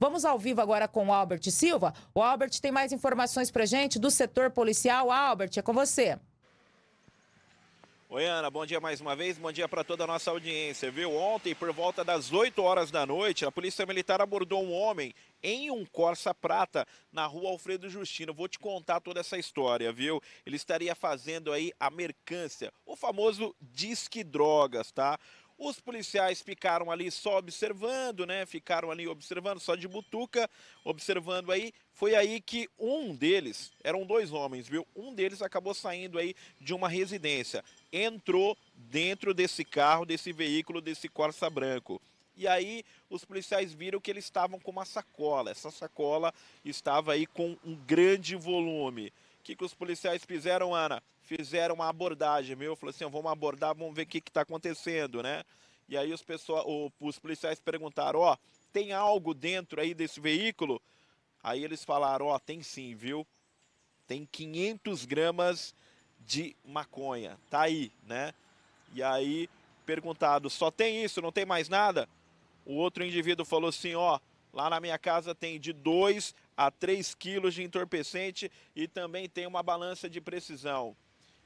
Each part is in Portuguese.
Vamos ao vivo agora com o Albert Silva. O Albert tem mais informações para gente do setor policial. Albert, é com você. Oi, Ana, bom dia mais uma vez, bom dia para toda a nossa audiência, viu? Ontem, por volta das 8 horas da noite, a Polícia Militar abordou um homem em um Corsa Prata na rua Alfredo Justino. Vou te contar toda essa história, viu? Ele estaria fazendo aí a mercância, o famoso disque drogas, tá? Os policiais ficaram ali só observando, né? Ficaram ali observando, só de butuca, observando aí. Foi aí que um deles, eram dois homens, viu? Um deles acabou saindo aí de uma residência. Entrou dentro desse carro, desse veículo, desse Corsa branco. E aí os policiais viram que eles estavam com uma sacola. Essa sacola estava aí com um grande volume que, que os policiais fizeram, Ana? Fizeram uma abordagem, viu? Falou assim, vamos abordar, vamos ver o que está acontecendo, né? E aí os, pessoa, o, os policiais perguntaram, ó, oh, tem algo dentro aí desse veículo? Aí eles falaram, ó, oh, tem sim, viu? Tem 500 gramas de maconha, tá aí, né? E aí perguntado, só tem isso, não tem mais nada? O outro indivíduo falou assim, ó, oh, Lá na minha casa tem de 2 a 3 quilos de entorpecente e também tem uma balança de precisão.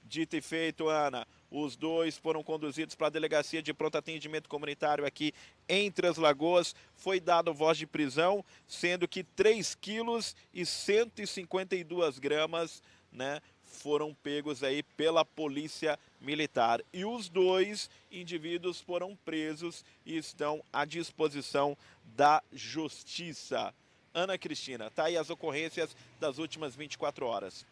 Dito e feito, Ana. Os dois foram conduzidos para a Delegacia de Pronto Atendimento Comunitário aqui em Três Lagoas. Foi dado voz de prisão, sendo que 3 quilos e 152 gramas né, foram pegos aí pela polícia militar. E os dois indivíduos foram presos e estão à disposição da justiça. Ana Cristina, tá aí as ocorrências das últimas 24 horas.